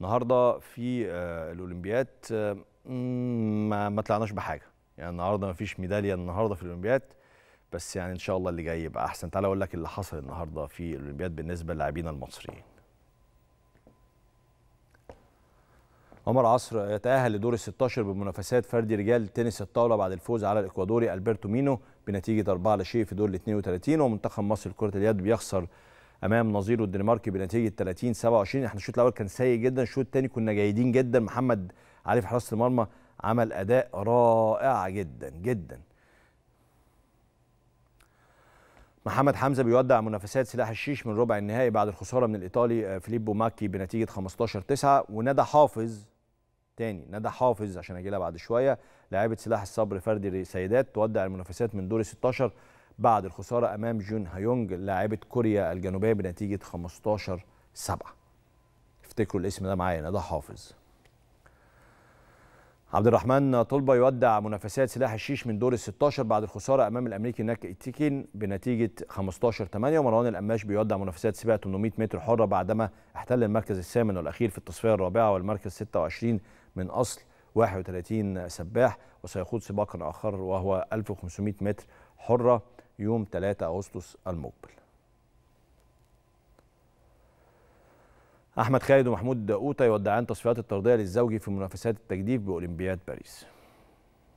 النهارده في آه، الاولمبياد آه، ما, ما طلعناش بحاجه يعني النهارده ما فيش ميداليه النهارده في الاولمبياد بس يعني ان شاء الله اللي جاي يبقى احسن تعالى اقول لك اللي حصل النهارده في الاولمبياد بالنسبه للاعبين المصريين عمر عصر يتأهل لدور ال 16 بمنافسات فردي رجال تنس الطاولة بعد الفوز على الإكوادوري ألبرتو مينو بنتيجة 4 لشيء في دور ال 32 ومنتخب مصر لكرة اليد بيخسر امام نظيره الدنماركي بنتيجه 30 27 احنا الشوط الاول كان سيء جدا الشوط الثاني كنا جيدين جدا محمد علي في حراسه المرمى عمل اداء رائع جدا جدا محمد حمزه بيودع منافسات سلاح الشيش من ربع النهائي بعد الخساره من الايطالي آه، فيليبو ماكي بنتيجه 15 9 وندى حافظ تاني ندى حافظ عشان اجي لها بعد شويه لاعيبه سلاح الصبر فردي سيدات تودع المنافسات من دور 16 بعد الخسارة أمام جون هايونج لاعبة كوريا الجنوبية بنتيجة 15 7 افتكروا الاسم ده معايا ده حافظ عبد الرحمن طلبه يودع منافسات سلاح الشيش من دور ال 16 بعد الخساره امام الامريكي ناك إتيكين بنتيجه 15 8 ومروان القماش بيودع منافسات سباق 800 متر حره بعدما احتل المركز الثامن والاخير في التصفيه الرابعه والمركز 26 من اصل 31 سباح وسيخوض سباقا اخر وهو 1500 متر حره يوم 3 أغسطس المقبل أحمد خالد ومحمود داوتا يودعان تصفيات الطردية للزوج في منافسات التجديف بأولمبياد باريس